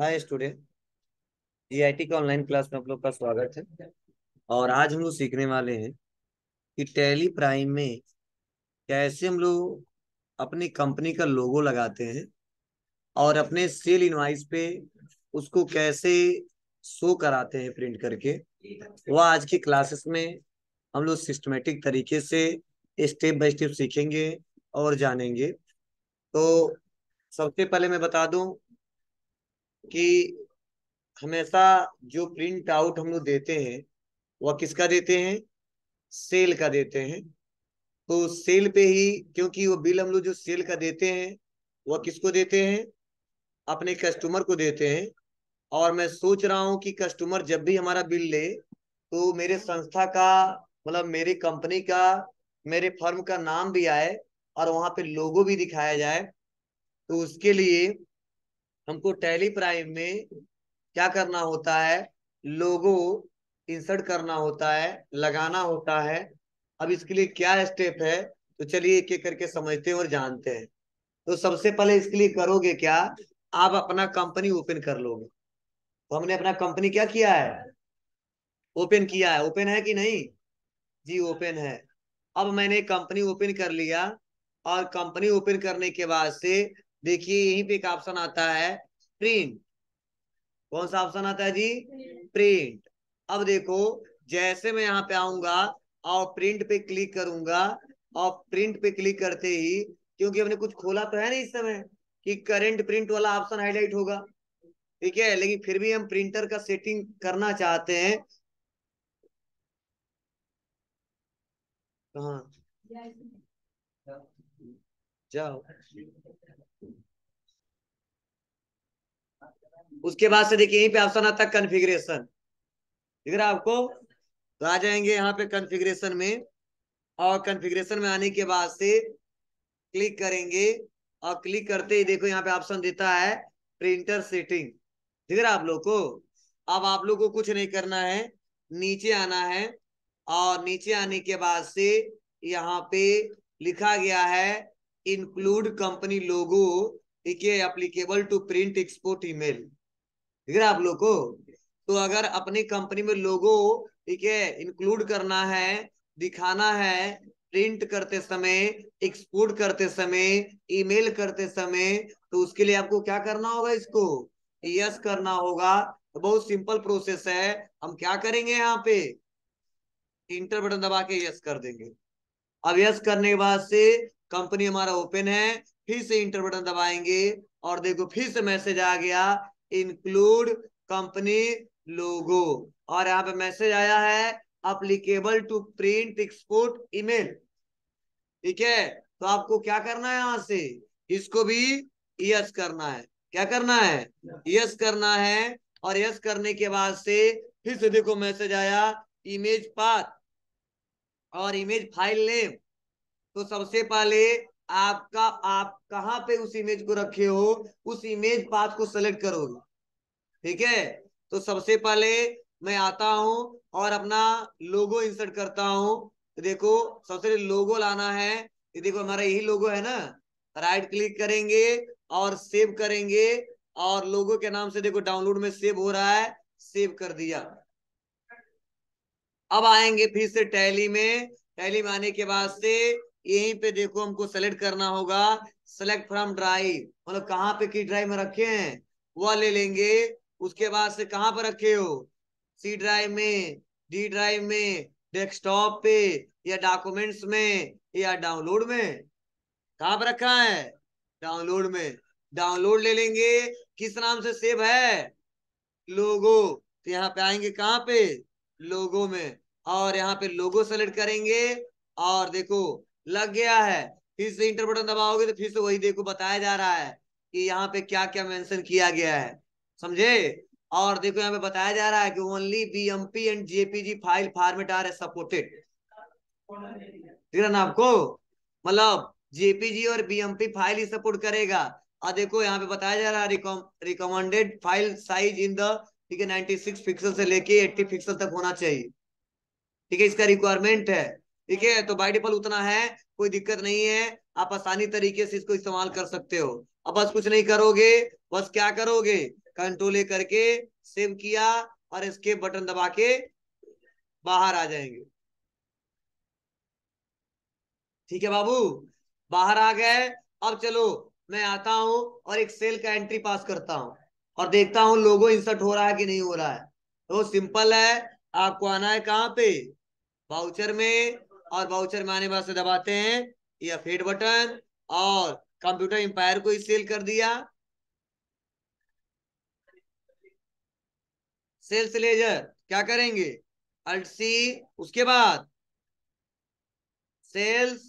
हाय student GIT का online class में आप लोग का स्वागत है और आज हम लोग सीखने वाले हैं कि टैली प्राइम में कैसे हम लोग अपनी कंपनी का लोगो लगाते हैं और अपने सेल इनवाइस पे उसको कैसे शो कराते हैं प्रिंट करके वह आज की क्लासेस में हम लोग सिस्टमेटिक तरीके से स्टेप बाय स्टेप सीखेंगे और जानेंगे तो सबसे पहले मैं बता दूं कि हमेशा जो प्रिंट आउट हम लोग देते हैं वह किसका देते हैं सेल का देते हैं तो सेल पे ही क्योंकि वो बिल हम लोग जो सेल का देते हैं वह किसको देते हैं अपने कस्टमर को देते हैं और मैं सोच रहा हूँ कि कस्टमर जब भी हमारा बिल ले तो मेरे संस्था का मतलब मेरी कंपनी का मेरे फर्म का नाम भी आए और वहाँ पे लोगो भी दिखाया जाए तो उसके लिए हमको टैली प्राइम में क्या करना होता है लोगो इंसर्ट करना होता है लगाना होता है अब इसके लिए क्या स्टेप है तो चलिए एक एक करके समझते हैं और जानते हैं तो सबसे पहले इसके लिए करोगे क्या आप अपना कंपनी ओपन कर लोगे तो हमने अपना कंपनी क्या किया है ओपन किया है ओपन है कि नहीं जी ओपन है अब मैंने कंपनी ओपन कर लिया और कंपनी ओपन करने के बाद से देखिए यहीं पे एक ऑप्शन आता है प्रिंट कौन सा ऑप्शन आता है जी प्रिंट अब देखो जैसे मैं यहाँ पे आऊंगा और प्रिंट पे क्लिक करूंगा और प्रिंट पे क्लिक करते ही क्योंकि हमने कुछ खोला तो है नहीं इस समय कि करेंट प्रिंट वाला ऑप्शन हाईलाइट होगा ठीक है लेकिन फिर भी हम प्रिंटर का सेटिंग करना चाहते हैं कहा जाओ उसके बाद से देखिए यहीं पे ऑप्शन आता है कन्फिग्रेशन दिख रहा है आपको तो आ जाएंगे यहाँ पे कन्फिग्रेशन में और कन्फिग्रेशन में आने के बाद से क्लिक करेंगे और क्लिक करते ही देखो यहाँ पे ऑप्शन देता है प्रिंटर सेटिंग दिख रहा आप लोग को अब आप लोग को कुछ नहीं करना है नीचे आना है और नीचे आने के बाद से यहाँ पे लिखा गया है include company logo applicable to print export email ठीक है आप लोग को तो अगर अपनी कंपनी में लोगो ठीक है इंक्लूड करना है दिखाना है प्रिंट करते समय एक्सपोर्ट करते समय ईमेल करते समय तो उसके लिए आपको क्या करना होगा इसको यस करना होगा तो बहुत सिंपल प्रोसेस है हम क्या करेंगे यहाँ पे इंटर बटन दबा के यस कर देंगे अब यस करने के बाद से कंपनी हमारा ओपन है फिर से इंटर बटन दबाएंगे और देखो फिर से मैसेज आ गया इंक्लूड कंपनी लोगो और यहाँ पे मैसेज आया है applicable to print export email ठीक है तो आपको क्या करना है यहाँ से इसको भी यस करना है क्या करना है यस करना है और यस करने के बाद से फिर से देखो मैसेज आया इमेज पाथ और इमेज फाइल नेम तो सबसे पहले आपका आप कहां पे उस इमेज को रखे हो उस इमेज पाथ को सेलेक्ट करोगे ठीक है तो सबसे पहले मैं आता हूं और अपना लोगो इंसर्ट करता हूं तो देखो सबसे पहले लोगो लाना है ये देखो हमारा यही लोगो है ना राइट क्लिक करेंगे और सेव करेंगे और लोगो के नाम से देखो डाउनलोड में सेव हो रहा है सेव कर दिया अब आएंगे फिर से टैली में टैली में आने के बाद से यहीं पे देखो हमको सेलेक्ट करना होगा सेलेक्ट फ्रॉम ड्राइव मतलब कहाँ पे की ड्राइव में रखे हैं वह ले लेंगे उसके बाद से कहाँ पर रखे हो सी ड्राइव में डी ड्राइव में डेस्कटॉप पे या डॉक्यूमेंट्स में या डाउनलोड में कहाँ पर रखा है डाउनलोड में डाउनलोड ले लेंगे किस नाम से सेव है लोगो तो यहाँ पे आएंगे कहाँ पे लोगो में और यहाँ पे लोगो सेलेक्ट करेंगे और देखो लग गया है फिर से इंटर बटन दबाओगे तो फिर से वही देखो बताया जा रहा है कि यहाँ पे क्या क्या मेंशन किया गया है समझे और देखो यहाँ पे बताया जा रहा है कि only B M P and JPG file format are supported ठीक है ना आपको मतलब जेपीजी और बीएमपी फाइल ही सपोर्ट करेगा और देखो यहाँ पे बताया जा रहा है recommended file size in the ठीक है 96 पिक्सल से लेके 80 पिक्सल तक होना चाहिए ठीक है इसका रिक्वायरमेंट है ठीक है तो बाइडिपल उतना है कोई दिक्कत नहीं है आप आसानी तरीके से इसको इस्तेमाल कर सकते हो अब बस कुछ नहीं करोगे बस क्या करोगे कंट्रोल करके सेव किया और इसके बटन दबा के बाहर आ जाएंगे ठीक है बाबू बाहर आ गए अब चलो मैं आता हूं और एक सेल का एंट्री पास करता हूं और देखता हूं लोगो इंसर्ट हो रहा है कि नहीं हो रहा है तो सिंपल है आपको आना है कहाँ पे वाउचर में और वाउचर में आने वास्ते दबाते हैं यह फेड बटन और कंप्यूटर एम्पायर को ही सेल कर दिया सेल्स लेजर क्या करेंगे अल्ट सी उसके बाद sales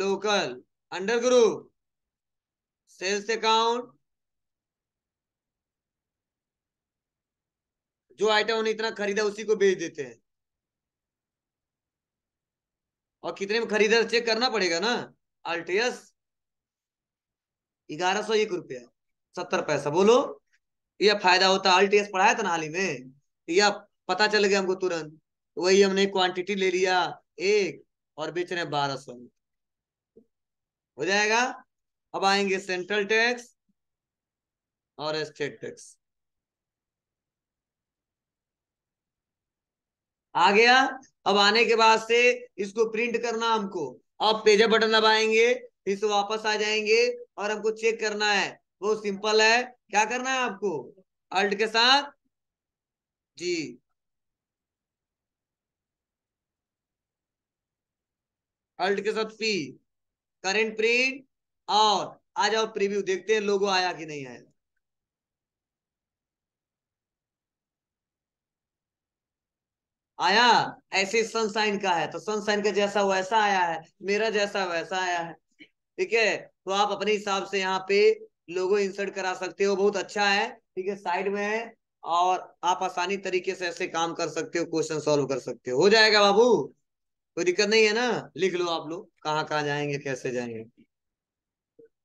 local under group sales account जो आइटम उन्हें इतना खरीदा उसी को बेच देते हैं और कितने में खरीदा चेक करना पड़ेगा ना अल्टियस ग्यारह सौ एक रुपया सत्तर पैसा बोलो यह फायदा होता अल्टियस पढ़ाया था ना हाल ही में यह पता चल गया हमको तुरंत वही हमने क्वांटिटी ले लिया एक और बेच रहे बारह सौ हो जाएगा अब आएंगे सेंट्रल टैक्स और स्टेट टैक्स आ गया अब आने के बाद से इसको प्रिंट करना हमको आप पेजर बटन दबाएंगे फिर से वापस आ जाएंगे और हमको चेक करना है बहुत सिंपल है क्या करना है आपको अल्ट के साथ जी अल्ट के साथ पी करेंट प्रिंट और आ जाओ प्रीव्यू देखते हैं लोगो आया कि नहीं आया आया ऐसे सनसाइन का है तो सनसाइन का जैसा वैसा आया है मेरा जैसा वैसा आया है ठीक है तो आप अपने हिसाब से यहाँ पे लोगो इंसर्ट करा सकते हो बहुत अच्छा है ठीक है साइड में है और आप आसानी तरीके से ऐसे काम कर सकते हो क्वेश्चन सॉल्व कर सकते हो हो जाएगा बाबू कोई दिक्कत नहीं है ना लिख लो आप लोग कहाँ कहाँ जाएंगे कैसे जाएंगे